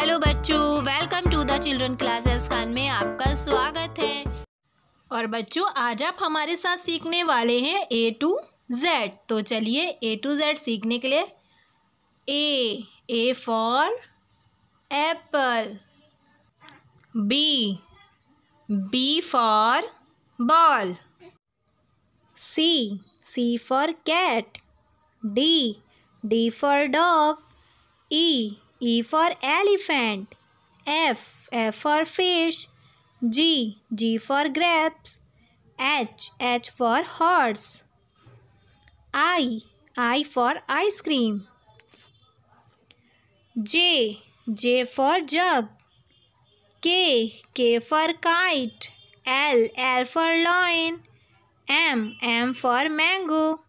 Hello बच्चों welcome to the children classes Khan में आपका स्वागत है और बच्चों आज आप हमारे साथ सीखने वाले हैं ए टू जेड तो चलिए ए टू जेड सीखने के लिए A A for apple B B for ball C C for cat D D for dog E E for elephant. F, F for fish. G, G for grapes. H, H for horse. I, I for ice cream. J, J for jug. K, K for kite. L, L for loin, M, M for mango.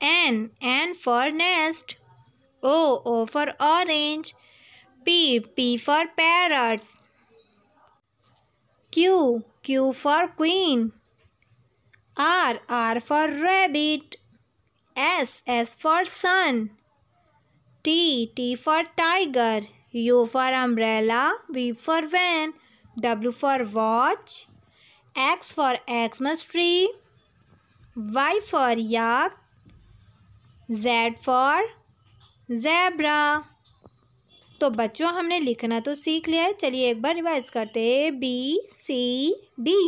N, N for nest. O. O for orange. P. P for parrot. Q. Q for queen. R. R for rabbit. S. S for sun. T. T for tiger. U for umbrella. V for van. W for watch. X for Xmas tree. Y for yak. Z for zebra तो बच्चों हमने लिखना तो सीख लिया है चलिए एक बार रिवाइज करते हैं B C D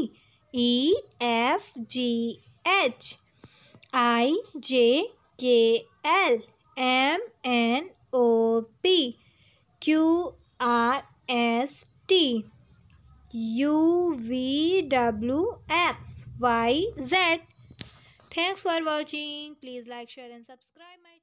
E F G H I J K L M N O P Q R S T U V W X Y Z thanks for watching please like share and subscribe my